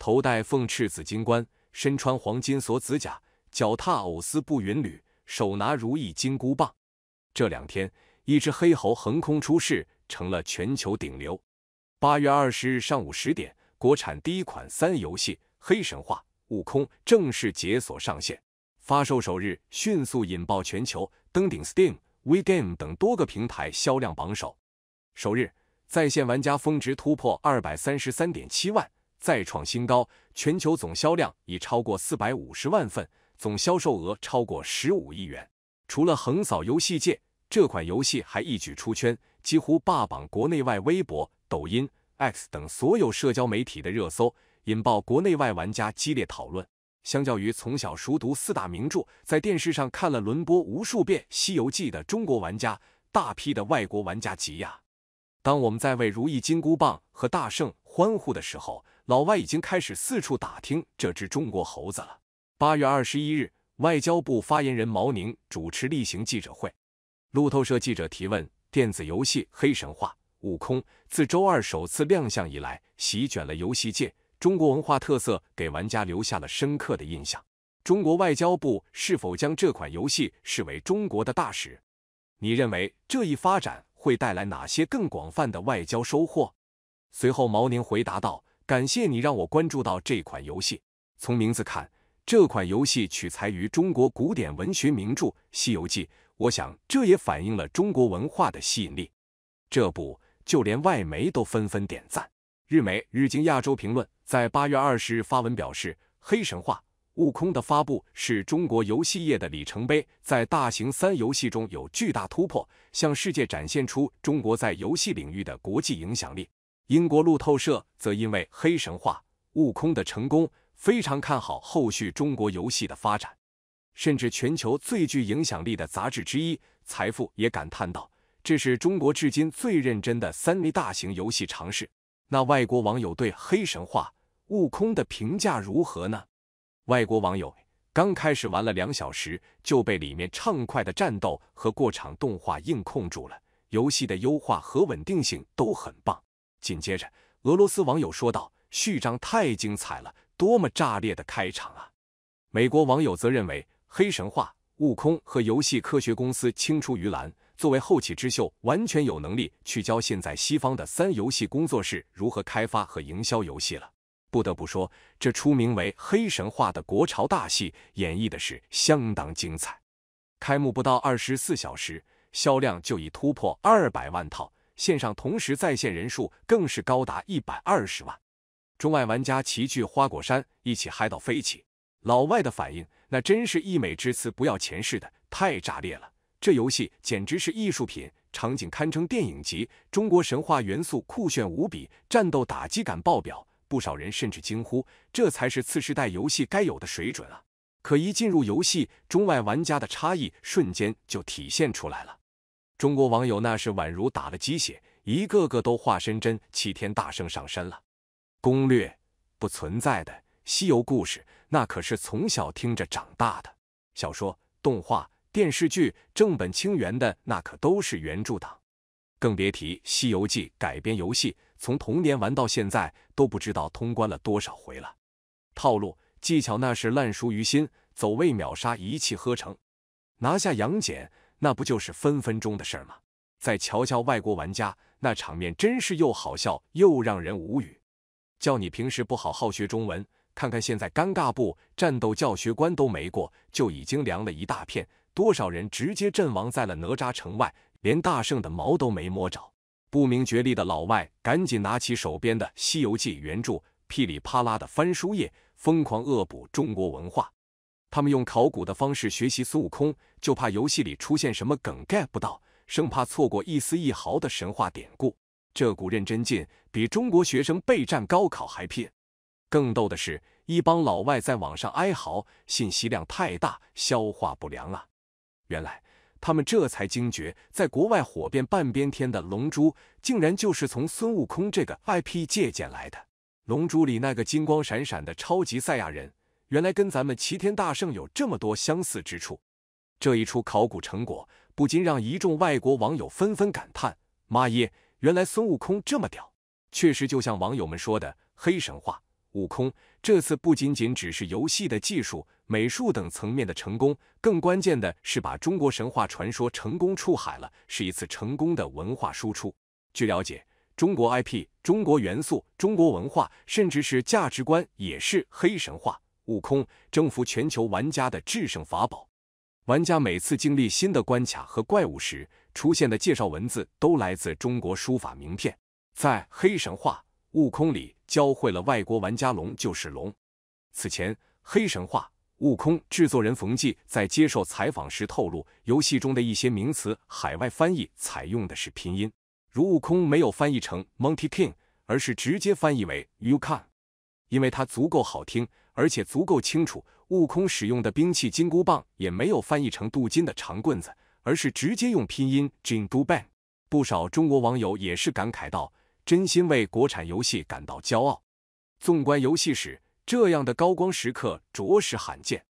头戴凤翅紫金冠，身穿黄金锁子甲，脚踏藕丝步云履，手拿如意金箍棒。这两天，一只黑猴横空出世，成了全球顶流。八月二十日上午十点，国产第一款三游戏《黑神话：悟空》正式解锁上线，发售首日迅速引爆全球，登顶 Steam、WeGame 等多个平台销量榜首。首日在线玩家峰值突破二百三十三点七万。再创新高，全球总销量已超过四百五十万份，总销售额超过十五亿元。除了横扫游戏界，这款游戏还一举出圈，几乎霸榜国内外微博、抖音、X 等所有社交媒体的热搜，引爆国内外玩家激烈讨论。相较于从小熟读四大名著，在电视上看了轮播无数遍《西游记》的中国玩家，大批的外国玩家急呀！当我们在为如意金箍棒和大圣欢呼的时候，老外已经开始四处打听这只中国猴子了。八月二十一日，外交部发言人毛宁主持例行记者会。路透社记者提问：电子游戏《黑神话：悟空》自周二首次亮相以来，席卷了游戏界，中国文化特色给玩家留下了深刻的印象。中国外交部是否将这款游戏视为中国的大使？你认为这一发展会带来哪些更广泛的外交收获？随后，毛宁回答道。感谢你让我关注到这款游戏。从名字看，这款游戏取材于中国古典文学名著《西游记》，我想这也反映了中国文化的吸引力。这不，就连外媒都纷纷点赞。日媒《日经亚洲评论》在八月二十日发文表示，《黑神话：悟空》的发布是中国游戏业的里程碑，在大型三游戏中有巨大突破，向世界展现出中国在游戏领域的国际影响力。英国路透社则因为《黑神话：悟空》的成功，非常看好后续中国游戏的发展。甚至全球最具影响力的杂志之一《财富》也感叹道：“这是中国至今最认真的 3D 大型游戏尝试。”那外国网友对《黑神话：悟空》的评价如何呢？外国网友刚开始玩了两小时，就被里面畅快的战斗和过场动画硬控住了。游戏的优化和稳定性都很棒。紧接着，俄罗斯网友说道：“序章太精彩了，多么炸裂的开场啊！”美国网友则认为，《黑神话：悟空》和游戏科学公司青出于蓝，作为后起之秀，完全有能力去教现在西方的三游戏工作室如何开发和营销游戏了。不得不说，这出名为《黑神话》的国潮大戏演绎的是相当精彩。开幕不到二十四小时，销量就已突破二百万套。线上同时在线人数更是高达一百二十万，中外玩家齐聚花果山，一起嗨到飞起。老外的反应那真是溢美之词不要钱似的，太炸裂了！这游戏简直是艺术品，场景堪称电影级，中国神话元素酷炫无比，战斗打击感爆表。不少人甚至惊呼：“这才是次世代游戏该有的水准啊！”可一进入游戏，中外玩家的差异瞬间就体现出来了。中国网友那是宛如打了鸡血，一个个都化身真齐天大圣上身了。攻略不存在的，西游故事那可是从小听着长大的。小说、动画、电视剧正本清源的那可都是原著党，更别提《西游记》改编游戏，从童年玩到现在都不知道通关了多少回了。套路技巧那是烂熟于心，走位秒杀一气呵成，拿下杨戬。那不就是分分钟的事儿吗？再瞧瞧外国玩家，那场面真是又好笑又让人无语。叫你平时不好好学中文，看看现在尴尬不？战斗教学关都没过，就已经凉了一大片。多少人直接阵亡在了哪吒城外，连大圣的毛都没摸着。不明觉厉的老外赶紧拿起手边的《西游记》原著，噼里啪啦的翻书页，疯狂恶补中国文化。他们用考古的方式学习孙悟空，就怕游戏里出现什么梗 get 不到，生怕错过一丝一毫的神话典故。这股认真劲比中国学生备战高考还拼。更逗的是，一帮老外在网上哀嚎：“信息量太大，消化不良啊！”原来他们这才惊觉，在国外火遍半边天的《龙珠》，竟然就是从孙悟空这个 IP 借鉴来的。《龙珠》里那个金光闪闪的超级赛亚人。原来跟咱们齐天大圣有这么多相似之处，这一出考古成果不禁让一众外国网友纷纷感叹：“妈耶，原来孙悟空这么屌！”确实，就像网友们说的，黑神话悟空这次不仅仅只是游戏的技术、美术等层面的成功，更关键的是把中国神话传说成功出海了，是一次成功的文化输出。据了解，中国 IP、中国元素、中国文化，甚至是价值观，也是黑神话。悟空征服全球玩家的制胜法宝。玩家每次经历新的关卡和怪物时，出现的介绍文字都来自中国书法名片。在《黑神话：悟空》里，教会了外国玩家“龙就是龙”。此前，《黑神话：悟空》制作人冯骥在接受采访时透露，游戏中的一些名词海外翻译采用的是拼音，如“悟空”没有翻译成 m o n k e y King，而是直接翻译为 You Can，因为它足够好听。而且足够清楚，悟空使用的兵器金箍棒也没有翻译成镀金的长棍子，而是直接用拼音 Jin Du 金 a n 不少中国网友也是感慨道：“真心为国产游戏感到骄傲。”纵观游戏史，这样的高光时刻着实罕见。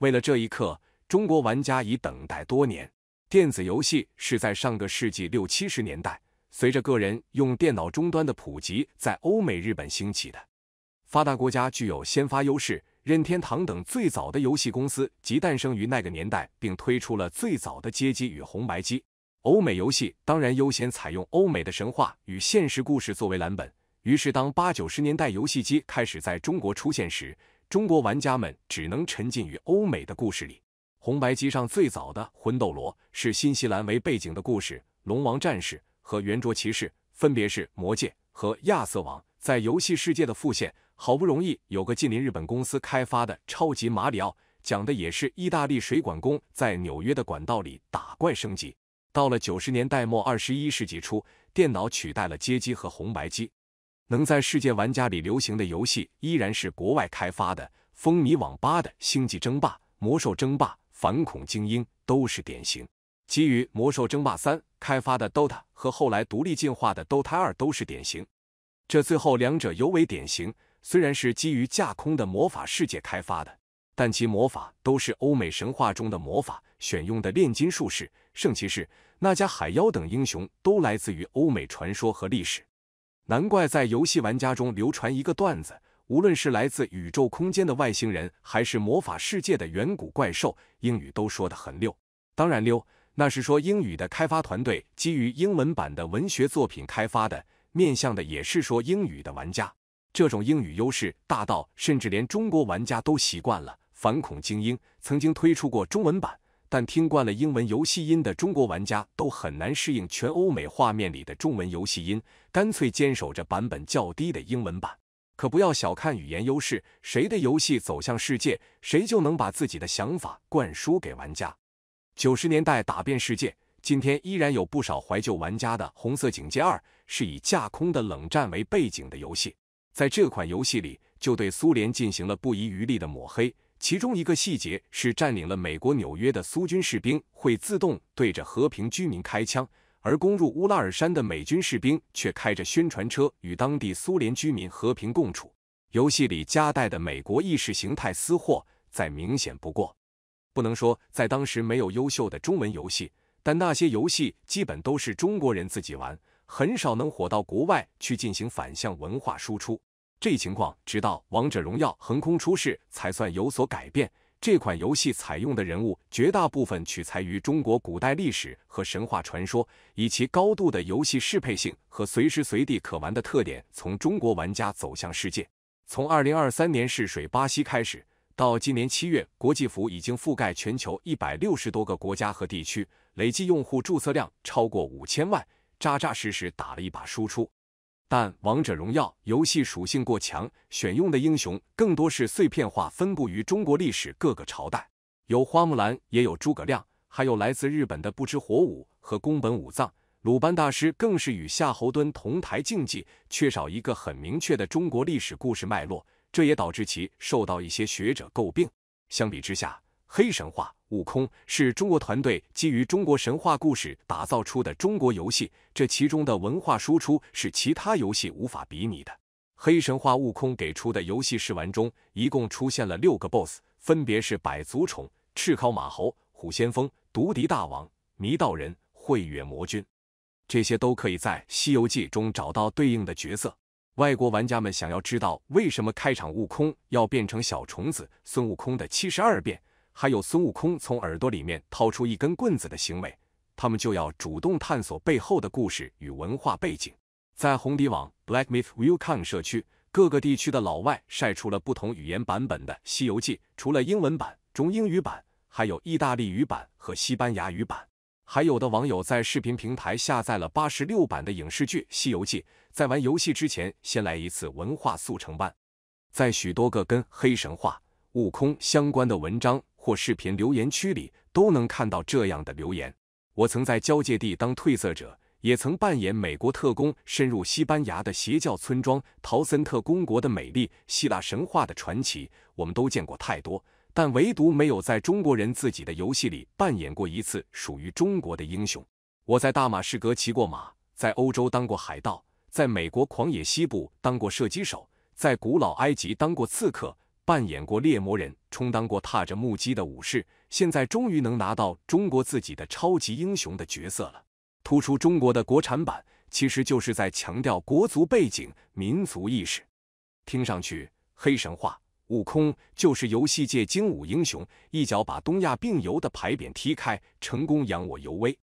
为了这一刻，中国玩家已等待多年。电子游戏是在上个世纪六七十年代，随着个人用电脑终端的普及，在欧美、日本兴起的。发达国家具有先发优势，任天堂等最早的游戏公司即诞生于那个年代，并推出了最早的街机与红白机。欧美游戏当然优先采用欧美的神话与现实故事作为蓝本，于是当八九十年代游戏机开始在中国出现时，中国玩家们只能沉浸于欧美的故事里。红白机上最早的《魂斗罗》是新西兰为背景的故事，《龙王战士》和《圆桌骑士》分别是《魔戒》和《亚瑟王》在游戏世界的复现。好不容易有个近邻日本公司开发的超级马里奥，讲的也是意大利水管工在纽约的管道里打怪升级。到了九十年代末二十一世纪初，电脑取代了街机和红白机，能在世界玩家里流行的游戏依然是国外开发的，风靡网吧的《星际争霸》《魔兽争霸》《反恐精英》都是典型。基于《魔兽争霸三》开发的 DOTA 和后来独立进化的 DOTA 二都是典型，这最后两者尤为典型。虽然是基于架空的魔法世界开发的，但其魔法都是欧美神话中的魔法，选用的炼金术士、圣骑士、纳迦、海妖等英雄都来自于欧美传说和历史。难怪在游戏玩家中流传一个段子：无论是来自宇宙空间的外星人，还是魔法世界的远古怪兽，英语都说的很溜。当然溜，那是说英语的开发团队基于英文版的文学作品开发的，面向的也是说英语的玩家。这种英语优势大到，甚至连中国玩家都习惯了。反恐精英曾经推出过中文版，但听惯了英文游戏音的中国玩家都很难适应全欧美画面里的中文游戏音，干脆坚守着版本较低的英文版。可不要小看语言优势，谁的游戏走向世界，谁就能把自己的想法灌输给玩家。九十年代打遍世界，今天依然有不少怀旧玩家的《红色警戒二》是以架空的冷战为背景的游戏。在这款游戏里，就对苏联进行了不遗余力的抹黑。其中一个细节是，占领了美国纽约的苏军士兵会自动对着和平居民开枪，而攻入乌拉尔山的美军士兵却开着宣传车与当地苏联居民和平共处。游戏里夹带的美国意识形态私货再明显不过。不能说在当时没有优秀的中文游戏，但那些游戏基本都是中国人自己玩，很少能火到国外去进行反向文化输出。这一情况直到《王者荣耀》横空出世才算有所改变。这款游戏采用的人物绝大部分取材于中国古代历史和神话传说，以其高度的游戏适配性和随时随地可玩的特点，从中国玩家走向世界。从2023年试水巴西开始，到今年七月，国际服已经覆盖全球160多个国家和地区，累计用户注册量超过5000万，扎扎实实打了一把输出。但《王者荣耀》游戏属性过强，选用的英雄更多是碎片化分布于中国历史各个朝代，有花木兰，也有诸葛亮，还有来自日本的不知火舞和宫本武藏。鲁班大师更是与夏侯惇同台竞技，缺少一个很明确的中国历史故事脉络，这也导致其受到一些学者诟病。相比之下，《黑神话：悟空》是中国团队基于中国神话故事打造出的中国游戏，这其中的文化输出是其他游戏无法比拟的。《黑神话：悟空》给出的游戏试玩中，一共出现了六个 BOSS，分别是百足虫、赤尻马猴、虎先锋、毒敌大王、迷道人、慧月魔君，这些都可以在《西游记》中找到对应的角色。外国玩家们想要知道为什么开场悟空要变成小虫子，孙悟空的七十二变。还有孙悟空从耳朵里面掏出一根棍子的行为，他们就要主动探索背后的故事与文化背景。在红底网 Black Myth w l c o m e 社区，各个地区的老外晒出了不同语言版本的《西游记》，除了英文版、中英语版，还有意大利语版和西班牙语版。还有的网友在视频平台下载了八十六版的影视剧《西游记》，在玩游戏之前先来一次文化速成班。在许多个跟黑神话悟空相关的文章。或视频留言区里都能看到这样的留言。我曾在交界地当褪色者，也曾扮演美国特工深入西班牙的邪教村庄，陶森特公国的美丽，希腊神话的传奇，我们都见过太多，但唯独没有在中国人自己的游戏里扮演过一次属于中国的英雄。我在大马士革骑过马，在欧洲当过海盗，在美国狂野西部当过射击手，在古老埃及当过刺客。扮演过猎魔人，充当过踏着木屐的武士，现在终于能拿到中国自己的超级英雄的角色了。突出中国的国产版，其实就是在强调国足背景、民族意识。听上去，黑神话悟空就是游戏界精武英雄，一脚把东亚病游的牌匾踢开，成功扬我尤威。